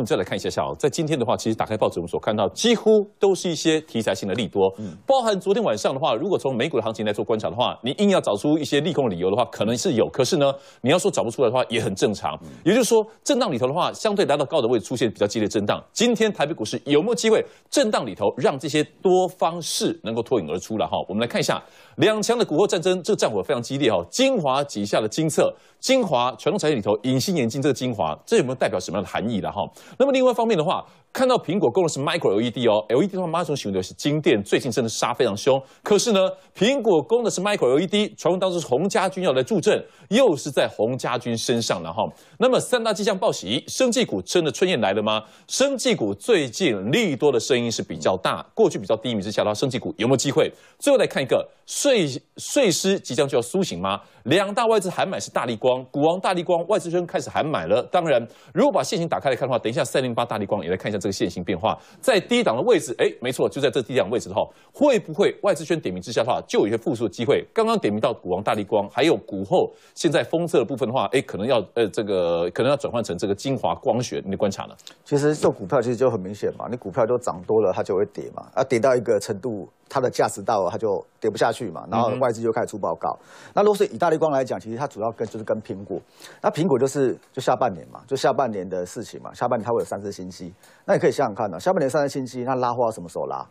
我们再来看一下，下哦，在今天的话，其实打开报纸，我们所看到几乎都是一些题材性的利多，包含昨天晚上的话，如果从美股的行情来做观察的话，你硬要找出一些利空的理由的话，可能是有，可是呢，你要说找不出来的话，也很正常。也就是说，震荡里头的话，相对来到高的位置出现比较激烈震荡。今天台北股市有没有机会震荡里头让这些多方势能够脱颖而出了哈？我们来看一下两强的股后战争，这个战火非常激烈哈，精华旗下的金策。精华传统产业里头，隐形眼镜这个精华，这有没有代表什么样的含义的哈？那么另外一方面的话，看到苹果供的是 micro LED 哦，LED 的话，马上喜欢的是金店最近真的杀非常凶。可是呢，苹果供的是 micro LED，传闻当时洪家军要来助阵，又是在洪家军身上了哈。那么三大迹象报喜，生技股真的春燕来了吗？生技股最近利多的声音是比较大，过去比较低迷之下，它生技股有没有机会？最后来看一个，睡睡狮即将就要苏醒吗？两大外资还买是大力光。光股王大力光，外资圈开始喊买了。当然，如果把线型打开来看的话，等一下三零八大力光也来看一下这个线型变化，在低档的位置，哎，没错，就在这低档位置的话，会不会外资圈点名之下的话，就有些复苏的机会？刚刚点名到股王大力光，还有股后现在封测的部分的话，哎，可能要呃这个，可能要转换成这个精华光学，你观察呢？其实做股票其实就很明显嘛，你股票都涨多了，它就会跌嘛，啊，跌到一个程度。它的价值到了，它就跌不下去嘛。然后外资就开始出报告。那如果是以大立光来讲，其实它主要跟就是跟苹果。那苹果就是就下半年嘛，就下半年的事情嘛。下半年它会有三四星期。那你可以想想看呢，下半年三四星期，那拉货什么时候拉？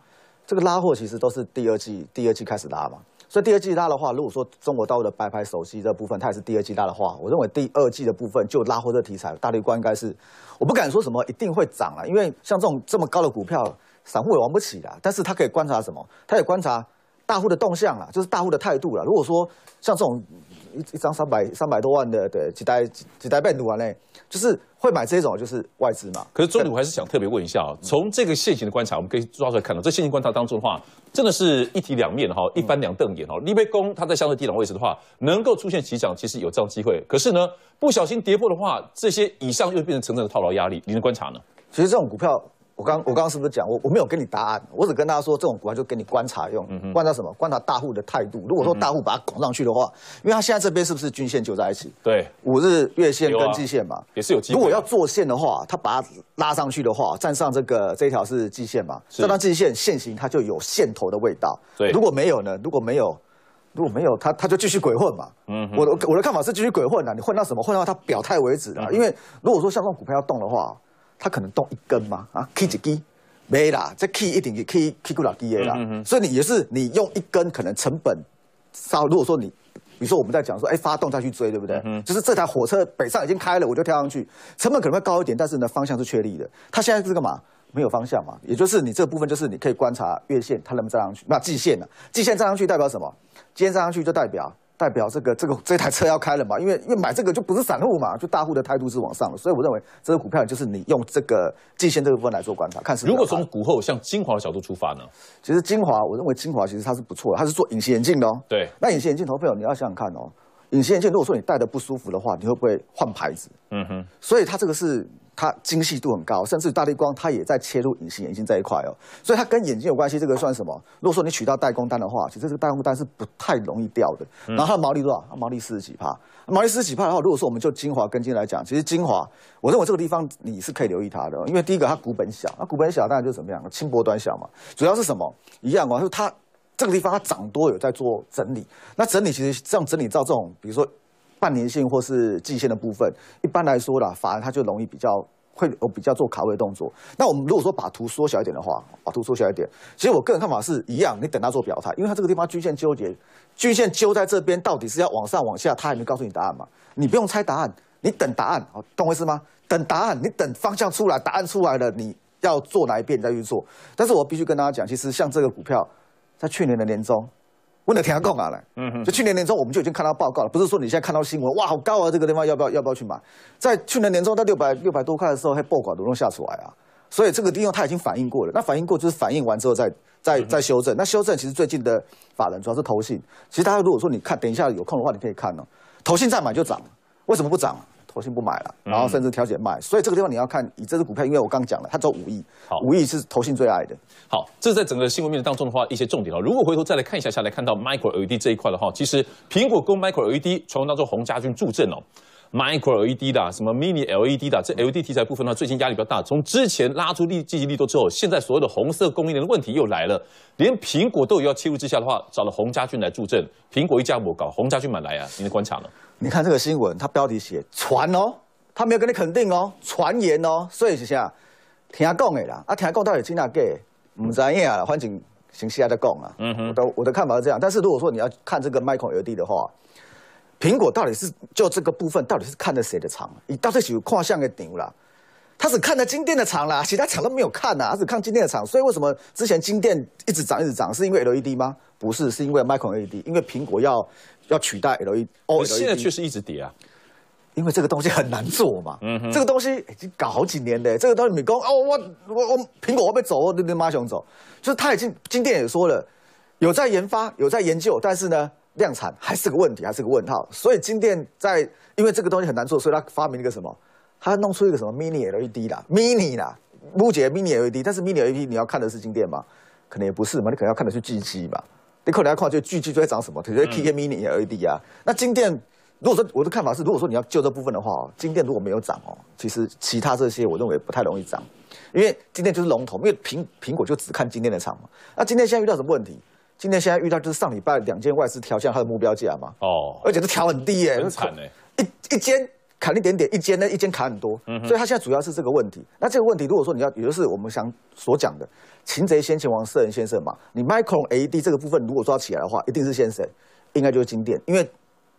这个拉货其实都是第二季，第二季开始拉嘛。所以第二季拉的话，如果说中国大陆的白牌手机这部分，它也是第二季拉的话，我认为第二季的部分就拉货这题材，大立光应该是，我不敢说什么一定会涨了，因为像这种这么高的股票。散户也玩不起了，但是他可以观察什么？他也观察大户的动向了，就是大户的态度了。如果说像这种一一张三百三百多万的，对几代几代半读完嘞，就是会买这种，就是外资嘛。可是中鲁还是想特别问一下啊，从这个现行的观察，我们可以抓出来看到，这现行观察当中的话，真的是一体两面哈，一翻两瞪眼哈。立倍工它在相对低档位置的话，能够出现起涨，其实有这样机会。可是呢，不小心跌破的话，这些以上又变成成正的套牢压力。您的观察呢？其实这种股票。我刚我刚刚是不是讲我我没有给你答案，我只跟大家说这种股票就给你观察用，观察什么？观察大户的态度。如果说大户把它拱上去的话，因为它现在这边是不是均线就在一起？对，五日月线跟季线嘛，也是有。如果要做线的话，它把它拉上去的话，站上这个这条是季线嘛，站上季线线形它就有线头的味道。对，如果没有呢？如果没有，如果没有它，它就继续鬼混嘛。嗯，我的我的看法是继续鬼混的，你混到什么？混到它表态为止的。因为如果说这种股票要动的话。它可能动一根吗？啊，K 几几，没啦，这 K 一点也 K K 不了几啦。所以你也是你用一根可能成本稍，如果说你，比如说我们在讲说，哎，发动再去追，对不对？就是这台火车北上已经开了，我就跳上去，成本可能会高一点，但是呢方向是确立的。它现在是干嘛？没有方向嘛？也就是你这部分就是你可以观察月线它能不能站上去，那季线呢？季线站上去代表什么？季线站上去就代表。代表这个这个这台车要开了嘛？因为因为买这个就不是散户嘛，就大户的态度是往上的，所以我认为这个股票就是你用这个季线这部分来做观察，看是。如果从股后向精华的角度出发呢？其实精华，我认为精华其实它是不错的，它是做隐形眼镜的哦。对。那隐形眼镜，投票你要想想看哦，隐形眼镜如果说你戴的不舒服的话，你会不会换牌子？嗯哼。所以它这个是。它精细度很高，甚至大力光它也在切入隐形眼镜这一块哦，所以它跟眼睛有关系，这个算什么？如果说你取到代工单的话，其实这个代工单是不太容易掉的。然后它毛利多少？它毛利四十几帕，毛利四十几帕的话，如果说我们就精华跟进来讲，其实精华我认为这个地方你是可以留意它的，因为第一个它股本小，那股本小当然就怎么样？轻薄短小嘛。主要是什么？一样啊，就是它这个地方它涨多有在做整理，那整理其实像整理到这种，比如说。半年性或是季线的部分，一般来说啦，反而它就容易比较会有比较做卡位动作。那我们如果说把图缩小一点的话，把图缩小一点，其实我个人看法是一样，你等它做表态，因为它这个地方均线纠结，均线纠在这边，到底是要往上往下，它还没告诉你答案嘛，你不用猜答案，你等答案，懂我意思吗？等答案，你等方向出来，答案出来了，你要做哪一边，你再去做。但是我必须跟大家讲，其实像这个股票，在去年的年终。问了填空啊！来，就去年年中我们就已经看到报告了，不是说你现在看到新闻哇好高啊这个地方要不要要不要去买？在去年年中到六百六百多块的时候还爆告都弄下出来啊，所以这个地用它已经反映过了，那反映过就是反映完之后再再再修正，那修正其实最近的法人主要是投信，其实家如果说你看等一下有空的话你可以看哦，投信再买就涨，为什么不涨？投信不买了，然后甚至调节卖，所以这个地方你要看，以这支股票，因为我刚讲了，它只有五亿，好，五亿是投信最爱的，好，这是在整个新闻面当中的话一些重点哦。如果回头再来看一下，下来看到 Micro LED 这一块的话，其实苹果跟 Micro LED 传闻当中洪家军助阵哦。Micro LED 的，什么 Mini LED 的，这 LED 题材部分呢，最近压力比较大。从之前拉出利积极力度之后，现在所有的红色供应链的问题又来了。连苹果都有要切入之下的话，找了洪家俊来助阵，苹果一家母搞，洪家俊买来啊？您的观察呢？你看这个新闻，它标题写传哦，他没有跟你肯定哦，传言哦，所以是啥？听讲的啦，啊，听讲到底真阿假？唔知影啦，反正形息还在讲啊。嗯哼，我的我的看法是这样，但是如果说你要看这个 Micro LED 的话。苹果到底是就这个部分，到底是看的谁的厂？你到这去跨像个顶了，他只看的金店的厂啦，其他厂都没有看呐，他只看金店的厂。所以为什么之前金店一直涨一直涨，是因为 LED 吗？不是，是因为 Micro LED，因为苹果要要取代 LED。哦，现在确实一直跌啊，因为这个东西很难做嘛。嗯哼，这个东西已经搞好几年的，这个东西你讲哦，我我我苹果不被走哦，你你妈熊走，就是他已经金店也说了，有在研发，有在研究，但是呢？量产还是个问题，还是个问号，所以金店在，因为这个东西很难做，所以它发明了一个什么，它弄出一个什么 mini LED 啦 m i n i 啦，目前 mini LED，但是 mini LED 你要看的是金店吗？可能也不是嘛，你可能要看的是巨基嘛，你可能要看就巨就在长什么，它在看 mini LED 啊。那金店，如果说我的看法是，如果说你要救这部分的话哦，金店如果没有涨哦，其实其他这些我认为不太容易涨，因为金店就是龙头，因为苹苹果就只看金店的涨嘛。那今天现在遇到什么问题？今天现在遇到就是上礼拜两间外资调降它的目标价嘛，哦，而且都调很低耶，很惨哎，一一间砍一点点，一间呢一间砍很多，嗯，所以他现在主要是这个问题。那这个问题如果说你要，也就是我们想所讲的，擒贼先擒王，射人先射马。你 Micro e d 这个部分如果抓起来的话，一定是先谁，应该就是金店，因为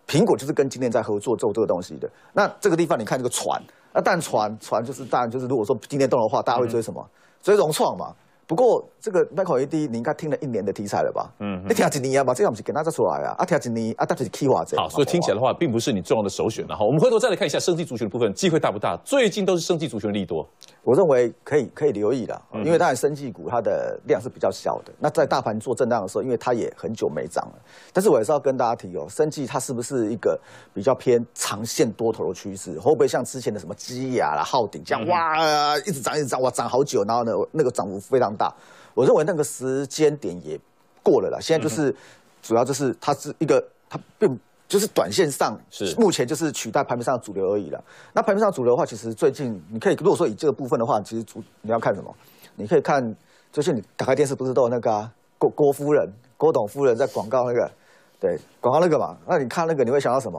苹果就是跟金店在合作做这个东西的。那这个地方你看这个船，那但船船就是当然就是如果说金天动的话，大家会追什么？追融创嘛。不过这个 m i c h A e l a D 你应该听了一年的题材了吧？嗯，你听一年啊？嘛，这个不是刚才再出来啊，啊听一年啊，都是计划者。好，所以听起来的话，并不是你重要的首选然后我们回头再来看一下升级族群的部分，机会大不大？最近都是升级族群力多。我认为可以可以留意了，因为当然生技股它的量是比较小的。那在大盘做震荡的时候，因为它也很久没涨了。但是我还是要跟大家提哦，生技它是不是一个比较偏长线多头的趋势？会不会像之前的什么基亚啦、昊鼎这样哇一直涨一直涨哇涨好久，然后呢那个涨幅非常大？我认为那个时间点也过了啦，现在就是主要就是它是一个它并。就是短线上是目前就是取代盘面上主流而已了。那盘面上主流的话，其实最近你可以如果说以这个部分的话，其实主你要看什么？你可以看，就是你打开电视不是都有那个郭郭夫人、郭董夫人在广告那个，对，广告那个嘛。那你看那个你会想到什么？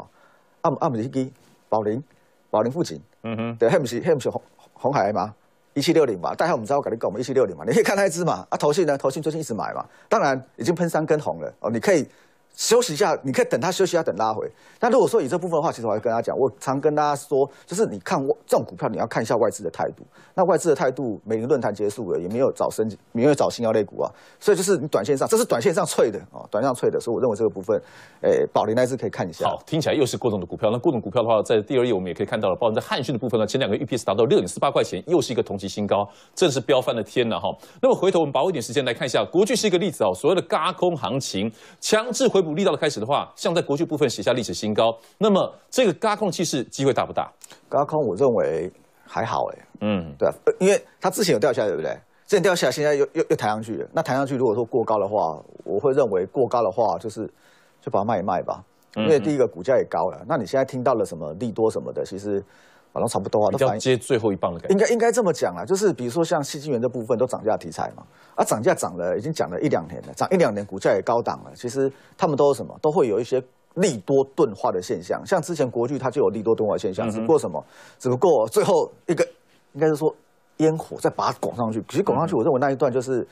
阿阿姆斯利、宝林、宝林富锦，嗯哼，对，m 姆 h 阿 m 是红红海嘛，一七六零嘛，但阿姆斯我跟你讲，我们一七六零嘛，你可以看那只嘛。啊，投信呢？投信最近一直买嘛，当然已经喷三根红了哦，你可以。休息一下，你可以等它休息一下，等拉回。那如果说以这部分的话，其实我还跟他讲，我常跟大家说，就是你看这种股票，你要看一下外资的态度。那外资的态度，美林论坛结束了，也没有找升，没有找新药类股啊，所以就是你短线上，这是短线上脆的啊，短线上脆的。所以我认为这个部分，诶，宝林还是可以看一下。好，听起来又是过重的股票。那过重股票的话，在第二页我们也可以看到了，包括在汉讯的部分呢，前两个 e 批是达到六点四八块钱，又是一个同期新高，真是飙翻了天了哈。那么回头我们把握一点时间来看一下国巨是一个例子啊，所谓的嘎空行情，强制回。补力道的开始的话，像在国巨部分写下历史新高，那么这个高空气势机会大不大？高空我认为还好哎，嗯，对，因为它之前有掉下来，对不对？之前掉下来，现在又又又抬上去了。那抬上去如果说过高的话，我会认为过高的话就是就把它卖一卖吧，因为第一个股价也高了。那你现在听到了什么利多什么的，其实。反正差不多啊，那比较接最后一棒的感觉。应该应该这么讲啊，就是比如说像西晶源这部分都涨价题材嘛，啊涨价涨了已经讲了一两年了，涨一两年股价也高档了。其实他们都是什么，都会有一些利多钝化的现象。像之前国剧它就有利多钝化的现象，只不过什么，只不过最后一个应该是说烟火再把它拱上去，其实拱上去，我认为那一段就是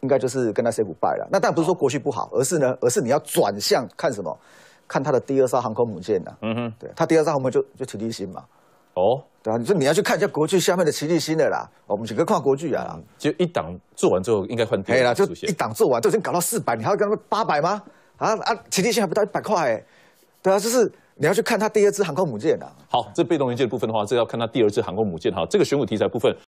应该就是跟它 say goodbye 了。那但然不是说国剧不好，而是呢，而是你要转向看什么，看它的第二艘航空母舰了。嗯哼，对，它第二艘航母就就挺立心嘛。哦，对啊，你说你要去看一下国剧下面的齐立新的啦，我们整个跨国剧啊，就一档做完之后应该换。没有啦，就一档做完都已经搞到四百，你还要讲八百吗？啊啊，齐立新还不到一百块，对啊，就是你要去看他第二支航空母舰的。好，这被动元件部分的话，这要看他第二支航空母舰哈，这个玄武题材部分。